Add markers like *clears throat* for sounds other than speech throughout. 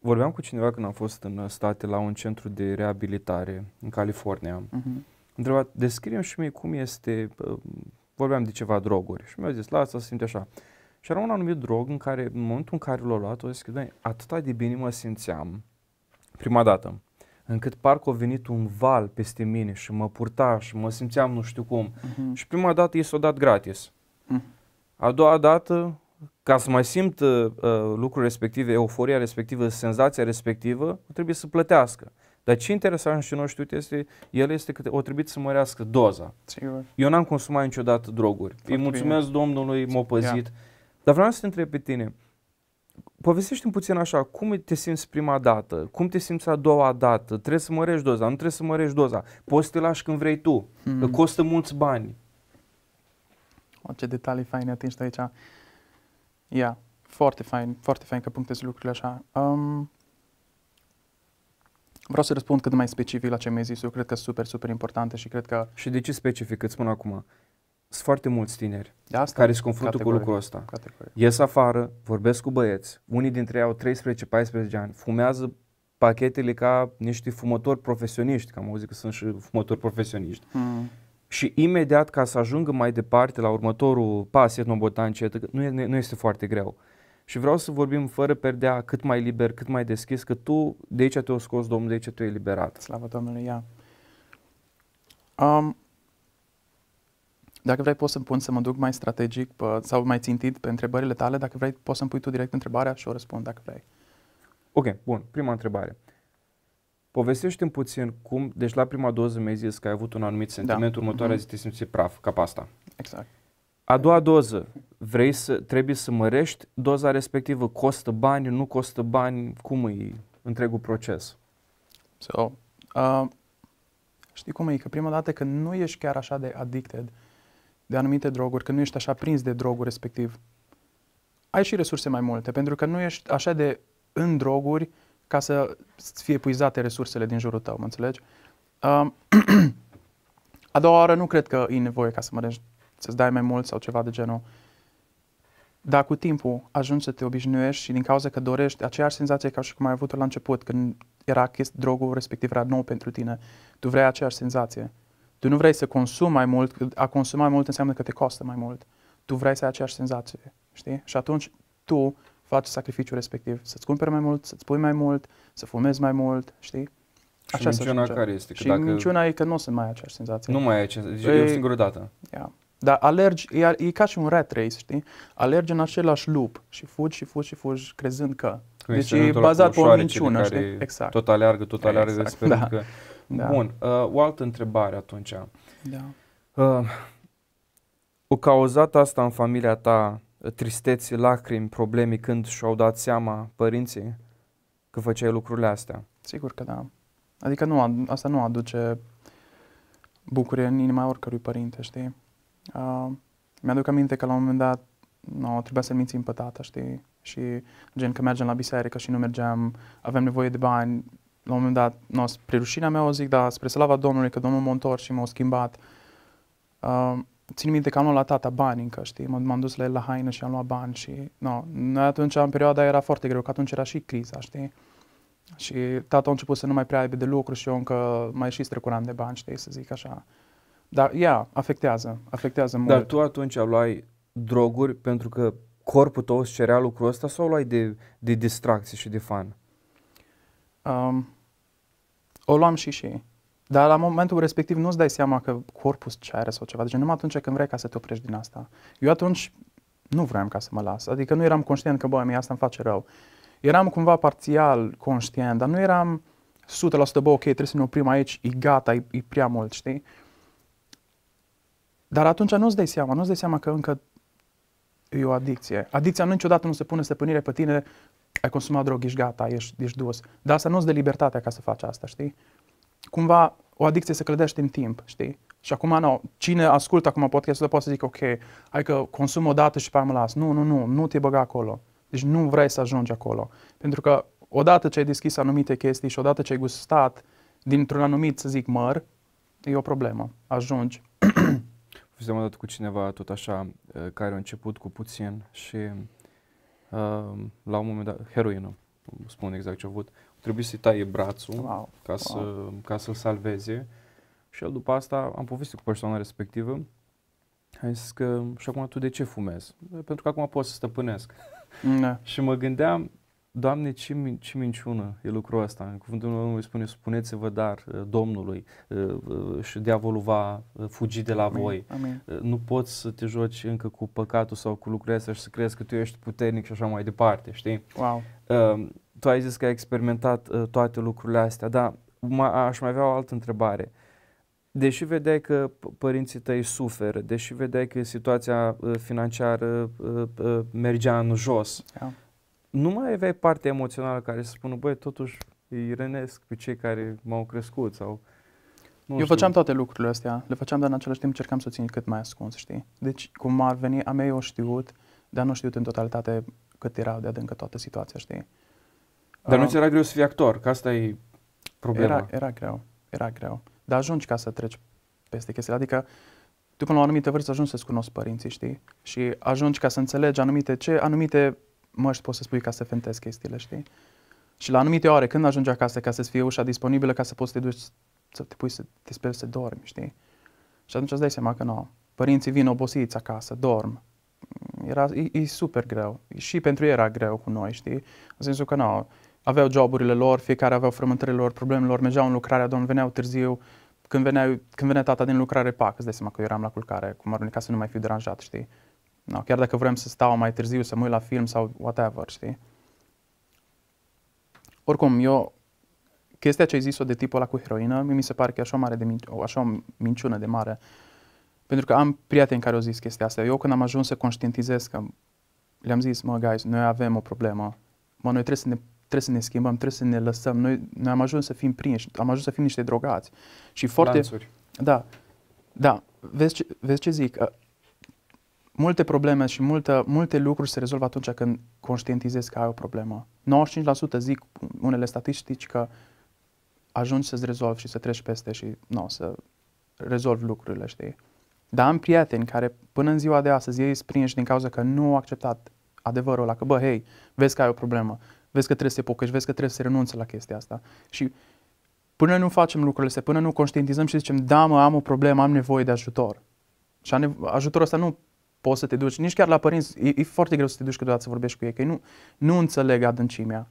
vorbeam cu cineva când am fost în state la un centru de reabilitare în California. Uh-huh. Întreba, descriem și mie cum este, uh, vorbeam de ceva droguri și mi a zis, lasă să simte așa. Și era un anumit drog în care, în momentul în care l-a luat, o zis că, atâta de bine mă simțeam, prima dată, încât parcă a venit un val peste mine și mă purta și mă simțeam nu știu cum. Uh-huh. Și prima dată i s-a dat gratis. Uh-huh. A doua dată ca să mai simt uh, uh, lucrul respectiv, euforia respectivă, senzația respectivă, trebuie să plătească. Dar ce interesant și cunoștiut este, el este că o trebuie să mărească doza. Sigur. Eu n-am consumat niciodată droguri. Foarte Îi mulțumesc bine. Domnului, m-a păzit. Ia. Dar vreau să te întreb pe tine, povestește-mi puțin așa, cum te simți prima dată, cum te simți a doua dată, trebuie să mărești doza, nu trebuie să mărești doza, poți să te lași când vrei tu, mm. că costă mulți bani. O, ce detalii faine atingi aici. Ia, foarte fain, foarte fain că punctezi lucrurile așa. Um, vreau să răspund cât mai specific la ce mi-ai zis. Eu cred că sunt super, super importante și cred că... Și de ce specific? Îți spun acum. Sunt foarte mulți tineri asta care se confruntă categorie, cu lucrul ăsta. Categorie. Ies afară, vorbesc cu băieți, unii dintre ei au 13-14 ani, fumează pachetele ca niște fumători profesioniști, că am auzit că sunt și fumători profesioniști. Mm și imediat ca să ajungă mai departe la următorul pas etnobotan, nu, e, nu este foarte greu. Și vreau să vorbim fără perdea, cât mai liber, cât mai deschis, că tu de aici te-o scos, Domnul, de aici te-o eliberat. Slavă Domnului, ia. Um, dacă vrei, poți să-mi pun să mă duc mai strategic pe, sau mai țintit pe întrebările tale. Dacă vrei, poți să-mi pui tu direct întrebarea și o răspund dacă vrei. Ok, bun. Prima întrebare. Povestește-mi puțin cum, deci la prima doză mi-ai zis că ai avut un anumit da. sentiment, da. următoarea mm-hmm. zi te simți praf, ca asta. Exact. A doua doză, vrei să, trebuie să mărești doza respectivă, costă bani, nu costă bani, cum e întregul proces? So, uh, știi cum e, că prima dată că nu ești chiar așa de addicted de anumite droguri, că nu ești așa prins de drogul respectiv, ai și resurse mai multe, pentru că nu ești așa de în droguri, ca să fie epuizate resursele din jurul tău, mă înțelegi? Uh, *clears throat* a doua oară nu cred că e nevoie ca să mărești, să-ți dai mai mult sau ceva de genul. Dar cu timpul ajungi să te obișnuiești și din cauza că dorești aceeași senzație ca și cum ai avut-o la început, când era chest, drogul respectiv era nou pentru tine, tu vrei aceeași senzație. Tu nu vrei să consumi mai mult, a consuma mai mult înseamnă că te costă mai mult. Tu vrei să ai aceeași senzație, știi? Și atunci tu faci sacrificiul respectiv, să-ți cumperi mai mult, să-ți pui mai mult, să fumezi mai mult, știi? Așa și minciuna care este? Că și dacă... minciuna e că nu sunt mai aceeași senzație. Nu mai e aceeași, deci e o păi, singură dată. Yeah. Dar alergi, e, e ca și un rat race, știi? Alergi în același loop și fugi și fugi și fugi crezând că. Când deci e bazat pe o minciună, știi? Exact. Tot aleargă, tot exact, aleargă, exact. sperând da. că... Da. Bun, uh, o altă întrebare atunci. Da. Uh, o cauzat asta în familia ta tristeți, lacrimi, probleme când și-au dat seama părinții că făceai lucrurile astea? Sigur că da. Adică nu, asta nu aduce bucurie în inima oricărui părinte, știi? Uh, mi-aduc aminte că la un moment dat no, trebuia să-l mințim pe tata, știi? Și gen că mergem la biserică și nu mergeam, avem nevoie de bani, la un moment dat, no, spre rușinea mea o zic, dar spre slava Domnului, că Domnul m-a întors și m-a schimbat. Uh, țin minte că am luat la tata bani încă, știi, m-am dus la el la haină și am luat bani și, no, noi atunci, în perioada era foarte greu, că atunci era și criza, știi, și tata a început să nu mai prea aibă de lucru și eu încă mai și strecuram de bani, știi, să zic așa. Dar, ia, yeah, afectează, mult. Dar tu atunci luai droguri pentru că corpul tău îți cerea lucrul ăsta sau luai de, de distracție și de fan? Um, o luam și și. Dar la momentul respectiv nu-ți dai seama că corpul ce are sau ceva. Deci numai atunci când vrei ca să te oprești din asta. Eu atunci nu vreau ca să mă las. Adică nu eram conștient că, bă, mie asta îmi face rău. Eram cumva parțial conștient, dar nu eram 100% bă, ok, trebuie să ne oprim aici, e gata, e, e prea mult, știi? Dar atunci nu-ți dai seama, nu-ți dai seama că încă e o adicție. Adicția nu niciodată nu se pune stăpânire pe tine, ai consumat drog, ești gata, ești, ești dus. Dar asta nu-ți dă libertatea ca să faci asta, știi? cumva o adicție se clădește în timp, știi? Și acum, nu, cine ascultă acum podcastul poate să zic, ok, hai că consum o dată și pe mă las. Nu, nu, nu, nu te băga acolo. Deci nu vrei să ajungi acolo. Pentru că odată ce ai deschis anumite chestii și odată ce ai gustat dintr-un anumit, să zic, măr, e o problemă. Ajungi. *clears throat* Fusem odată cu cineva tot așa, uh, care a început cu puțin și uh, la un moment dat, heroină, spun exact ce a avut, trebuie să-i taie brațul wow. ca, wow. Să, ca să-l salveze. Și el după asta am povestit cu persoana respectivă. Ai zis că, și acum tu de ce fumezi? Pentru că acum pot să stăpânesc. *laughs* Da. și mă gândeam, Doamne, ce, min- ce minciună e lucrul ăsta. În cuvântul Domnului spune, spuneți-vă dar uh, Domnului uh, uh, și diavolul va fugi de la Amin. voi. Amin. Nu poți să te joci încă cu păcatul sau cu lucrurile astea și să crezi că tu ești puternic și așa mai departe, știi? Wow. Uh, tu ai zis că ai experimentat uh, toate lucrurile astea, dar aș mai avea o altă întrebare. Deși vedeai că părinții tăi suferă, deși vedeai că situația uh, financiară uh, uh, mergea în jos, da. nu mai aveai partea emoțională care să spună, băi, totuși îi rănesc pe cei care m-au crescut sau... Nu Eu știu. făceam toate lucrurile astea, le făceam, dar în același timp cercam să țin cât mai ascuns, știi? Deci, cum ar veni, a mei o știut, dar nu știut în totalitate cât era de adâncă toată situația, știi? Dar nu ți era greu să fii actor, că asta e problema. Era, era greu, era greu. Dar ajungi ca să treci peste chestia. Adică tu până la o anumită vârstă ajungi să-ți cunoști părinții, știi? Și ajungi ca să înțelegi anumite ce, anumite măști poți să spui ca să fentezi chestiile, știi? Și la anumite ore, când ajungi acasă, ca să-ți fie ușa disponibilă, ca să poți să te duci, să te pui să te speri să dormi, știi? Și atunci îți dai seama că nu. Părinții vin obosiți acasă, dorm. Era, e, e super greu. Și pentru ei era greu cu noi, știi? În sensul că nu, aveau joburile lor, fiecare aveau frământările lor, problemele lor, mergeau în lucrare domn, veneau târziu, când, venea, când venea tata din lucrare, pac, îți dai seama că eu eram la culcare, cum ar ca să nu mai fiu deranjat, știi? No, chiar dacă vrem să stau mai târziu, să mă uit la film sau whatever, știi? Oricum, eu, chestia ce ai zis-o de tipul ăla cu heroină, mi se pare că e așa, mare de min- așa o minciună de mare. Pentru că am prieteni care au zis chestia asta. Eu când am ajuns să conștientizez că le-am zis, mă, guys, noi avem o problemă, mă, noi trebuie să ne trebuie să ne schimbăm, trebuie să ne lăsăm. Noi, noi am ajuns să fim prinși, am ajuns să fim niște drogați. Și foarte... Lanțuri. Da, da. Vezi ce, vezi ce zic? Multe probleme și multe, multe lucruri se rezolvă atunci când conștientizezi că ai o problemă. 95% zic unele statistici că ajungi să-ți rezolvi și să treci peste și nu, să rezolvi lucrurile, știi? Dar am prieteni care până în ziua de astăzi ei sprinși din cauza că nu au acceptat adevărul ăla, că bă, hei, vezi că ai o problemă, vezi că trebuie să te pocăști, vezi că trebuie să renunți la chestia asta. Și până nu facem lucrurile astea, până nu conștientizăm și zicem, da, mă, am o problemă, am nevoie de ajutor. Și ajutorul ăsta nu poți să te duci, nici chiar la părinți, e, e foarte greu să te duci câteodată să vorbești cu ei, că ei nu, nu înțeleg adâncimea.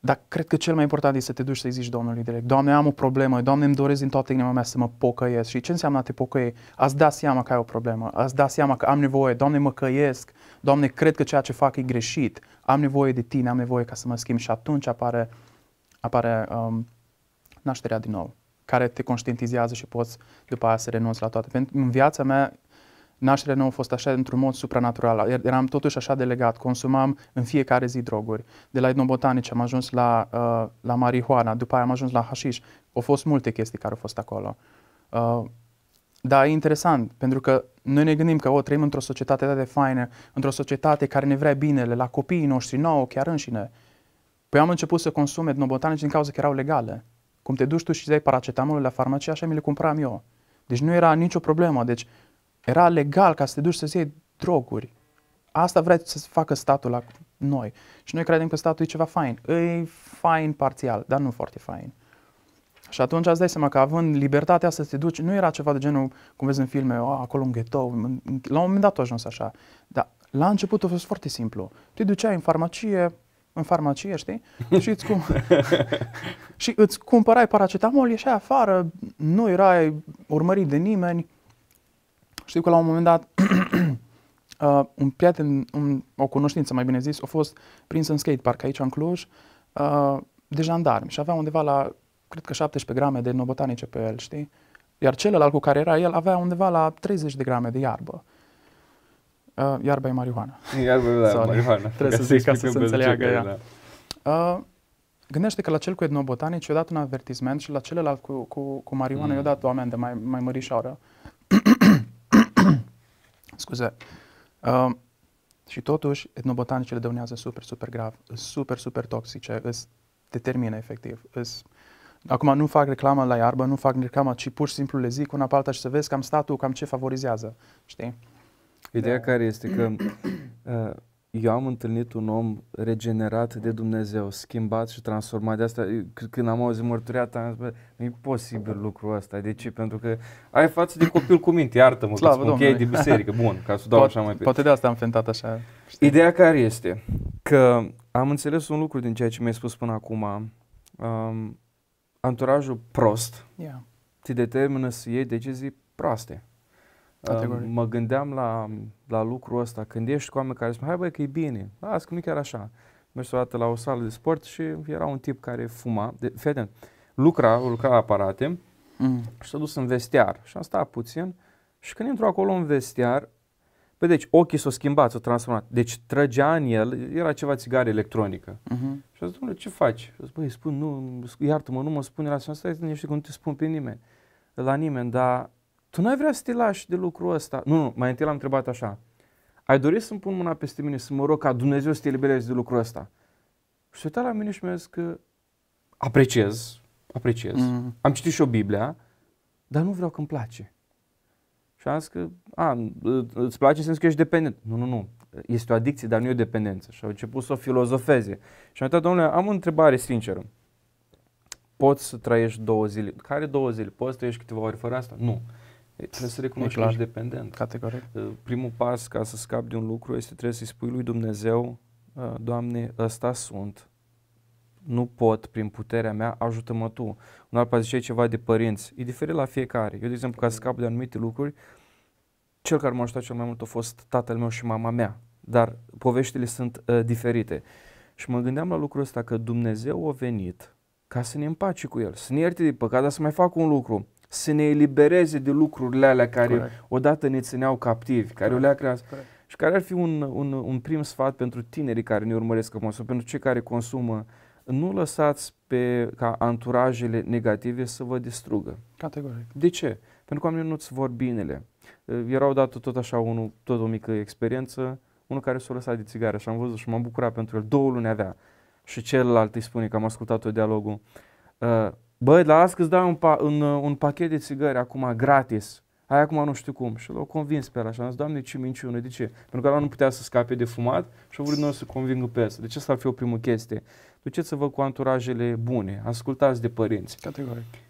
Dar cred că cel mai important este să te duci să-i zici Domnului direct, Doamne, am o problemă, Doamne, îmi doresc din toată inima mea să mă pocăiesc. Și ce înseamnă a te pocăi? Ați da seama că ai o problemă, ați da seama că am nevoie, Doamne, mă căiesc, Doamne, cred că ceea ce fac e greșit, am nevoie de Tine, am nevoie ca să mă schimb. Și atunci apare, apare um, nașterea din nou, care te conștientizează și poți după aia să renunți la toate. Pentru în viața mea nașterea nu a fost așa într-un mod supranatural. Eram totuși așa de legat, consumam în fiecare zi droguri. De la etnobotanice am ajuns la, uh, la marihuana, după aia am ajuns la hașiș. Au fost multe chestii care au fost acolo. Uh, dar e interesant, pentru că noi ne gândim că o, oh, trăim într-o societate de faină, într-o societate care ne vrea binele, la copiii noștri, nouă, chiar înșine. Păi am început să consum etnobotanice din cauza că erau legale. Cum te duci tu și dai paracetamolul la farmacie, așa mi le cumpăram eu. Deci nu era nicio problemă. Deci era legal ca să te duci să iei droguri. Asta vrea să facă statul la noi. Și noi credem că statul e ceva fain. E fain parțial, dar nu foarte fain. Și atunci îți dai seama că având libertatea să te duci, nu era ceva de genul, cum vezi în filme, oh, acolo un ghetto, la un moment dat a ajuns așa. Dar la început a fost foarte simplu. Te duceai în farmacie, în farmacie, știi? *laughs* Și îți, cum... *laughs* și îți cumpărai paracetamol, ieșai afară, nu erai urmărit de nimeni, știu că la un moment dat *clears throat* uh, un prieten, un, o cunoștință mai bine zis, a fost prins în skatepark aici în Cluj uh, de jandarmi și avea undeva la, cred că 17 grame de nobotanice pe el, știi? Iar celălalt cu care era el avea undeva la 30 de grame de iarbă. Uh, iarba e marihuana. *laughs* Iarba e da, marihuana. Trebuie *laughs* să zic ca să se înțeleagă ea. Da. Uh, gândește că la cel cu etnobotanici i-a dat un avertisment și la celălalt cu, cu, cu marihuana mm. i-a dat o amendă mai, mai mărișoară. Scuze. Uh, și totuși, etnobotanicele dăunează super, super grav, super, super toxice, îți determină efectiv. Îs... Acum nu fac reclamă la iarbă, nu fac reclamă, ci pur și simplu le zic una pe alta și să vezi cam statul, cam ce favorizează, știi? Ideea de... Da. care este că *clears throat* uh, eu am întâlnit un om regenerat de Dumnezeu, schimbat și transformat. De asta, când am auzit mărturia ta, am zis, nu e posibil lucrul ăsta. De ce? Pentru că ai față de copil cu minte, iartă-mă, Slavă că spun, de biserică. *laughs* Bun, ca să dau poate, așa mai pe. Poate de asta am fentat așa. Știi? Ideea care este? Că am înțeles un lucru din ceea ce mi-ai spus până acum. Um, anturajul prost yeah. te determină să iei decizii proaste. Categoric. Mă gândeam la, la lucrul ăsta, când ești cu oameni care spun, hai băi că e bine, las că nu chiar așa. Mergi o dată la o sală de sport și era un tip care fuma, de, fete, lucra, lucra la aparate mm. și s-a dus în vestiar și am stat puțin și când intru acolo în vestiar, Păi deci ochii s-au schimbat, s-au transformat. Deci trăgea în el, era ceva țigară electronică. Mm-hmm. Și a zis, ce faci? Și a zis, băi, spun, nu, iartă-mă, nu mă spune la asta, nu știu cum te spun pe nimeni, la nimeni, dar tu n-ai vrea să te lași de lucrul ăsta. Nu, nu, mai întâi l-am întrebat așa. Ai dorit să-mi pun mâna peste mine, să mă rog ca Dumnezeu să te elibereze de lucrul ăsta? Și se uita la mine și mi-a zis că apreciez, apreciez. Mm. Am citit și o Biblia, dar nu vreau că-mi place. Și am zis că, a, îți place în sensul că ești dependent. Nu, nu, nu, este o adicție, dar nu e o dependență. Și au început să o filozofeze. Și am uitat, domnule, am o întrebare sinceră. Poți să trăiești două zile? Care două zile? Poți să trăiești câteva ori fără asta? Nu. Mm. Trebuie să recunoști că ești dependent. Categoric. Ă, primul pas ca să scapi de un lucru este trebuie să-i spui lui Dumnezeu, ă, Doamne, ăsta sunt, nu pot prin puterea mea, ajută-mă Tu. Un alt pas zice ceva de părinți. E diferit la fiecare. Eu, de exemplu, ca să scap de anumite lucruri, cel care m-a ajutat cel mai mult a fost tatăl meu și mama mea. Dar poveștile sunt uh, diferite. Și mă gândeam la lucrul ăsta că Dumnezeu a venit ca să ne împace cu El, să ne ierte de păcat, dar să mai facă un lucru să ne elibereze de lucrurile alea care Correct. odată ne țineau captivi, care Correct. o leacrează. Corect. Și care ar fi un, un, un prim sfat pentru tinerii care ne urmăresc acum sau pentru cei care consumă, nu lăsați pe, ca anturajele negative să vă distrugă. Categoric. De ce? Pentru că oamenii nu-ți vor binele. Eh, erau dată tot așa unul, tot o mică experiență, unul care s-a lăsat de țigară și am văzut și m-am bucurat pentru el, două luni avea. Și celălalt îi spune că am ascultat o dialogul, uh, Băi, las că îți dau un, pa, un, un pachet de țigări acum gratis. Hai acum nu știu cum. Și l-au convins pe el așa. zis, Doamne, ce minciună, de ce? Pentru că nu putea să scape de fumat și a vrut noi să convingă pe asta. ce deci asta ar fi o primă chestie. Duceți-vă cu anturajele bune, ascultați de părinți. Categoric.